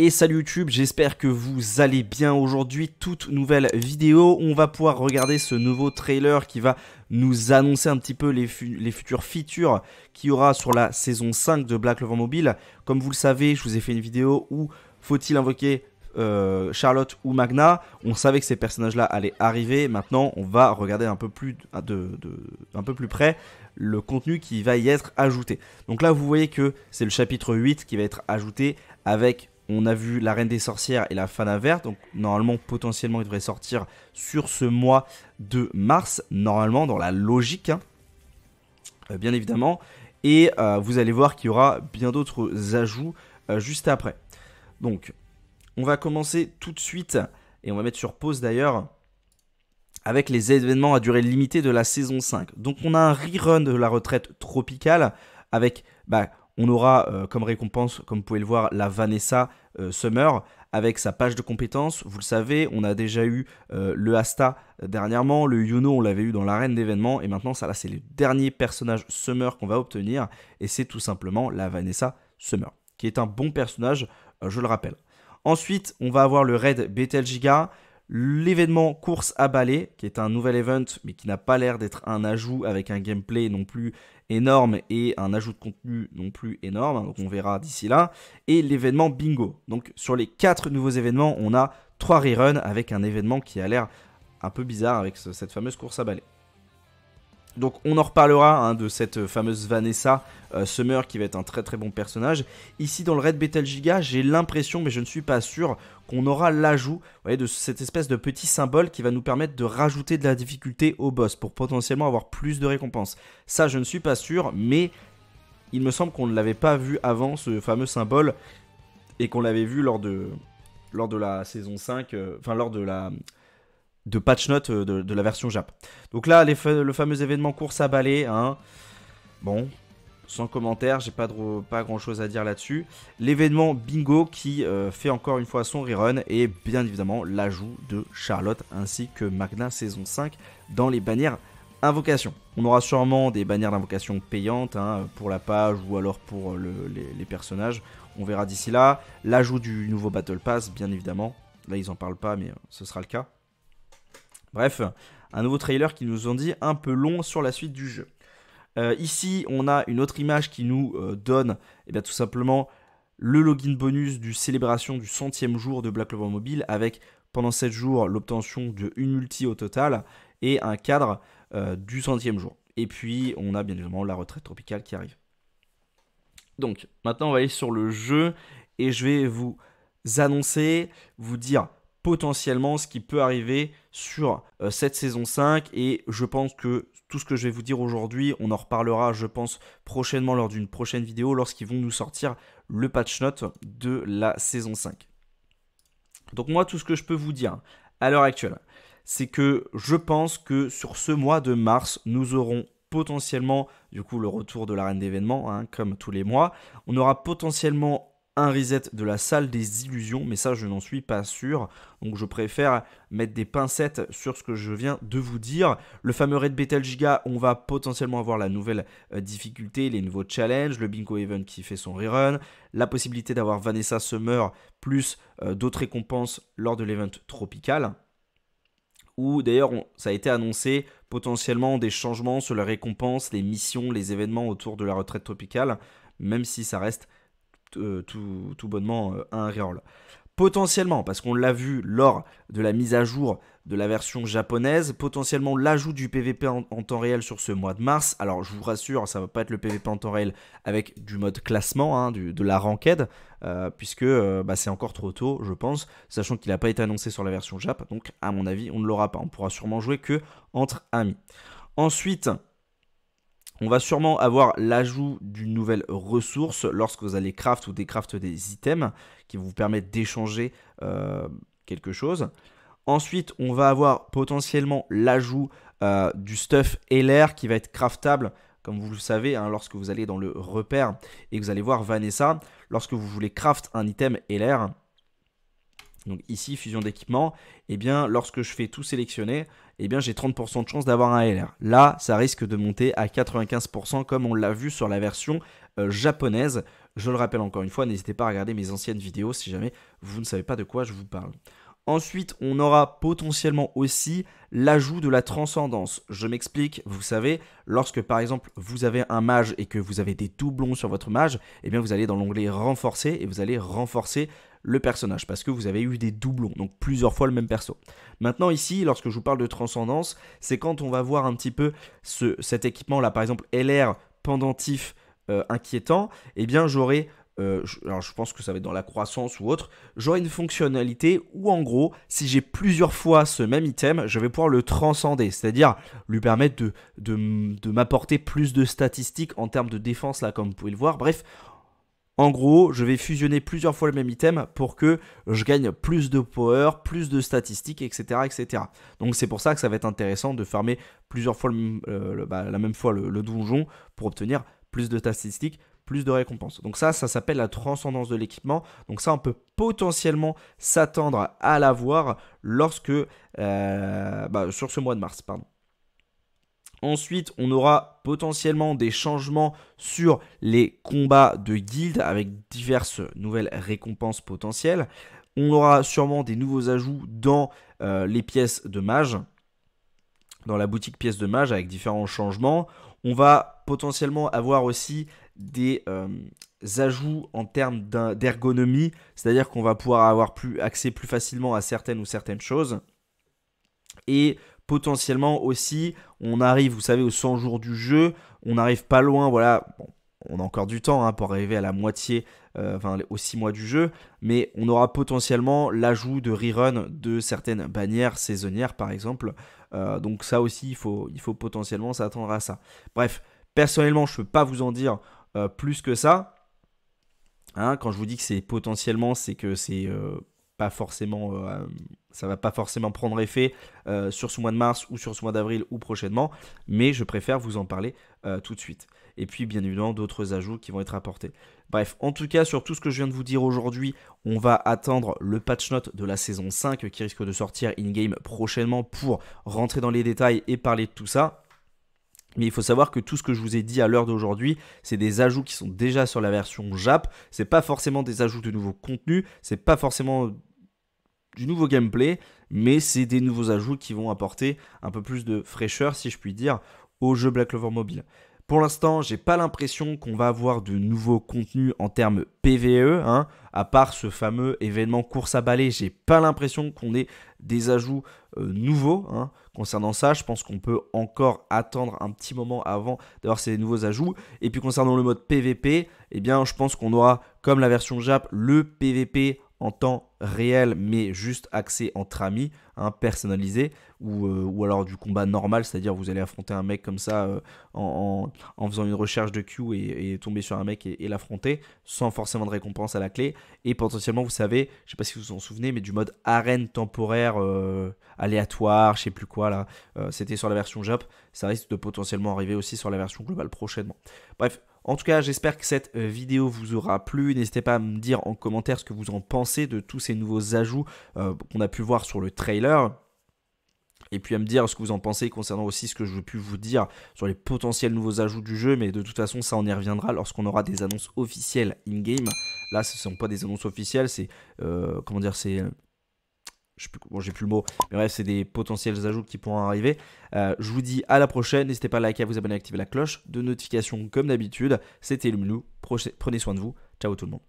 Et salut YouTube, j'espère que vous allez bien aujourd'hui. Toute nouvelle vidéo, on va pouvoir regarder ce nouveau trailer qui va nous annoncer un petit peu les, futures features qu'il y aura sur la saison 5 de Black Clover Mobile. Comme vous le savez, je vous ai fait une vidéo où faut-il invoquer euh, Charlotte ou Magna. On savait que ces personnages-là allaient arriver. Maintenant, on va regarder un peu plus un peu plus près le contenu qui va y être ajouté. Donc là, vous voyez que c'est le chapitre 8 qui va être ajouté avec on a vu La Reine des Sorcières et La Fana Donc, normalement, potentiellement, il devrait sortir sur ce mois de mars. Normalement, dans la logique, hein. euh, bien évidemment. Et euh, vous allez voir qu'il y aura bien d'autres ajouts euh, juste après. Donc, on va commencer tout de suite. Et on va mettre sur pause d'ailleurs avec les événements à durée limitée de la saison 5. Donc on a un rerun de la retraite tropicale avec, bah, on aura euh, comme récompense, comme vous pouvez le voir, la Vanessa euh, Summer avec sa page de compétences. Vous le savez, on a déjà eu euh, le Asta dernièrement, le Yuno, on l'avait eu dans l'arène d'événements, et maintenant, ça là, c'est le dernier personnage Summer qu'on va obtenir, et c'est tout simplement la Vanessa Summer, qui est un bon personnage, je le rappelle. Ensuite, on va avoir le raid Giga. L'événement course à balai, qui est un nouvel event, mais qui n'a pas l'air d'être un ajout avec un gameplay non plus énorme et un ajout de contenu non plus énorme, hein, donc on verra d'ici là. Et l'événement bingo. Donc sur les quatre nouveaux événements, on a trois reruns avec un événement qui a l'air un peu bizarre avec cette fameuse course à balai. Donc on en reparlera hein, de cette euh, fameuse Vanessa euh, Summer qui va être un très très bon personnage. Ici dans le Red Giga, j'ai l'impression, mais je ne suis pas sûr, qu'on aura l'ajout de cette espèce de petit symbole qui va nous permettre de rajouter de la difficulté au boss pour potentiellement avoir plus de récompenses. Ça je ne suis pas sûr, mais il me semble qu'on ne l'avait pas vu avant ce fameux symbole et qu'on l'avait vu lors de, lors de la saison 5, euh, enfin lors de la de patch notes euh, de, la version Jap. Donc là, les le fameux événement course à balai, hein. Bon, sans commentaire, j'ai pas, pas grand chose à dire là-dessus. L'événement Bingo qui euh, fait encore une fois son rerun et bien évidemment l'ajout de Charlotte ainsi que Magna saison 5 dans les bannières invocation. On aura sûrement des bannières d'invocation payantes hein, pour la page ou alors pour euh, les, les, personnages. On verra d'ici là. L'ajout du nouveau Battle Pass, bien évidemment. Là, ils en parlent pas, mais ce sera le cas. Bref, un nouveau trailer qui nous en dit un peu long sur la suite du jeu. Euh, ici, on a une autre image qui nous euh, donne eh bien, tout simplement le login bonus du célébration du centième jour de Black Clover Mobile avec pendant 7 jours l'obtention de une multi au total et un cadre euh, du centième jour. Et puis on a bien évidemment la retraite tropicale qui arrive. Donc maintenant on va aller sur le jeu et je vais vous annoncer, vous dire potentiellement ce qui peut arriver sur euh, cette saison 5 et je pense que tout ce que je vais vous dire aujourd'hui, on en reparlera je pense prochainement lors d'une prochaine vidéo lorsqu'ils vont nous sortir le patch note de la saison 5. Donc moi tout ce que je peux vous dire à l'heure actuelle, c'est que je pense que sur ce mois de mars, nous aurons potentiellement du coup le retour de la reine d'événements hein, comme tous les mois, on aura potentiellement un reset de la salle des illusions, mais ça je n'en suis pas sûr. Donc je préfère mettre des pincettes sur ce que je viens de vous dire. Le fameux Red Battle Giga, on va potentiellement avoir la nouvelle euh, difficulté, les nouveaux challenges, le Bingo event qui fait son rerun, la possibilité d'avoir Vanessa Summer plus euh, d'autres récompenses lors de l'event tropical. Ou d'ailleurs ça a été annoncé potentiellement des changements sur les récompenses, les missions, les événements autour de la retraite tropicale, même si ça reste euh, tout, bonnement euh, un reroll. Potentiellement, parce qu'on l'a vu lors de la mise à jour de la version japonaise, potentiellement l'ajout du PVP en, temps réel sur ce mois de mars. Alors je vous rassure, ça ne va pas être le PVP en temps réel avec du mode classement, hein, de la ranked, euh, puisque bah, c'est encore trop tôt, je pense, sachant qu'il n'a pas été annoncé sur la version Jap, donc à mon avis on ne l'aura pas. On pourra sûrement jouer que entre amis. Ensuite, on va sûrement avoir l'ajout d'une nouvelle ressource lorsque vous allez craft ou décraft des items qui vous permettent d'échanger euh, quelque chose. Ensuite, on va avoir potentiellement l'ajout euh, du stuff LR qui va être craftable, comme vous le savez, hein, lorsque vous allez dans le repère et que vous allez voir Vanessa, lorsque vous voulez craft un item LR, donc ici, fusion d'équipement, et eh bien, lorsque je fais tout sélectionner, et eh bien, j'ai 30% de chance d'avoir un LR. Là, ça risque de monter à 95% comme on l'a vu sur la version euh, japonaise. Je le rappelle encore une fois, n'hésitez pas à regarder mes anciennes vidéos si jamais vous ne savez pas de quoi je vous parle. Ensuite, on aura potentiellement aussi l'ajout de la transcendance. Je m'explique, vous savez, lorsque par exemple vous avez un mage et que vous avez des doublons sur votre mage, eh bien vous allez dans l'onglet renforcer et vous allez renforcer le personnage parce que vous avez eu des doublons, donc plusieurs fois le même perso. Maintenant ici, lorsque je vous parle de transcendance, c'est quand on va voir un petit peu cet équipement là, par exemple LR pendentif euh, inquiétant, eh bien j'aurai euh, alors je pense que ça va être dans la croissance ou autre, j'aurai une fonctionnalité où en gros, si j'ai plusieurs fois ce même item, je vais pouvoir le transcender, c'est-à-dire lui permettre de, de, m'apporter plus de statistiques en termes de défense, là, comme vous pouvez le voir. Bref, en gros, je vais fusionner plusieurs fois le même item pour que je gagne plus de power, plus de statistiques, etc. etc. Donc c'est pour ça que ça va être intéressant de farmer plusieurs fois euh, bah, la même fois le donjon pour obtenir plus de statistiques, plus de récompenses. Donc ça, ça s'appelle la transcendance de l'équipement. Donc ça, on peut potentiellement s'attendre à l'avoir lorsque euh, bah, sur ce mois de mars, pardon. Ensuite, on aura potentiellement des changements sur les combats de guildes avec diverses nouvelles récompenses potentielles. On aura sûrement des nouveaux ajouts dans euh, les pièces de mage, dans la boutique pièces de mage avec différents changements. On va potentiellement avoir aussi des euh, ajouts en termes d'ergonomie, c'est-à-dire qu'on va pouvoir avoir plus, accès plus facilement à certaines ou certaines choses. Et potentiellement aussi, on arrive, vous savez, aux 100 jours du jeu, on n'arrive pas loin, voilà, on a encore du temps hein, pour arriver à la moitié, euh, enfin aux 6 mois du jeu, mais on aura potentiellement l'ajout de rerun de certaines bannières saisonnières par exemple. Euh, donc ça aussi, il faut, il faut potentiellement s'attendre à ça. Bref, personnellement, je ne peux pas vous en dire euh, plus que ça. Hein, quand je vous dis que c'est potentiellement, c'est que c'est euh, pas forcément, euh, ça va pas forcément prendre effet sur ce mois de mars ou sur ce mois d'avril ou prochainement, mais je préfère vous en parler tout de suite. Et puis bien évidemment d'autres ajouts qui vont être apportés. Bref, en tout cas sur tout ce que je viens de vous dire aujourd'hui, on va attendre le patch note de la saison 5 qui risque de sortir in-game prochainement pour rentrer dans les détails et parler de tout ça. Mais il faut savoir que tout ce que je vous ai dit à l'heure d'aujourd'hui, c'est des ajouts qui sont déjà sur la version JAP. C'est pas forcément des ajouts de nouveaux contenus, c'est pas forcément euh, du nouveau gameplay, mais c'est des nouveaux ajouts qui vont apporter un peu plus de fraîcheur, si je puis dire, au jeu Black Clover Mobile. Pour l'instant, j'ai pas l'impression qu'on va avoir de nouveaux contenus en termes PVE, hein. à part ce fameux événement course à balai, j'ai pas l'impression qu'on ait des ajouts euh, nouveaux, hein, Concernant ça, je pense qu'on peut encore attendre un petit moment avant d'avoir ces nouveaux ajouts. Et puis concernant le mode PVP, eh bien, je pense qu'on aura, comme la version JAP, le PVP en temps réel, mais juste axé entre amis, un hein, personnalisé, euh, ou, alors du combat normal, c'est-à-dire vous allez affronter un mec comme ça euh, en, faisant une recherche de Q et, et tomber sur un mec et, l'affronter, sans forcément de récompense à la clé. Et potentiellement, vous savez, je sais pas si vous vous en souvenez, mais du mode arène temporaire euh, aléatoire, je sais plus quoi là, c'était sur la version Jap, ça risque de potentiellement arriver aussi sur la version globale prochainement. Bref, en tout cas, j'espère que cette euh, vidéo vous aura plu. N'hésitez pas à me dire en commentaire ce que vous en pensez de tous ces nouveaux ajouts euh, qu'on a pu voir sur le trailer et puis à me dire ce que vous en pensez concernant aussi ce que je peux vous dire sur les potentiels nouveaux ajouts du jeu, mais de toute façon ça on y reviendra lorsqu'on aura des annonces officielles in-game. Là ce ne sont pas des annonces officielles, c'est euh, comment dire c'est je bon, j'ai plus le mot, mais bref, c'est des potentiels ajouts qui pourront arriver. Euh, je vous dis à la prochaine. N'hésitez pas à liker, à vous abonner, à activer la cloche de notification comme d'habitude. C'était Lumilou. Prenez soin de vous. Ciao tout le monde.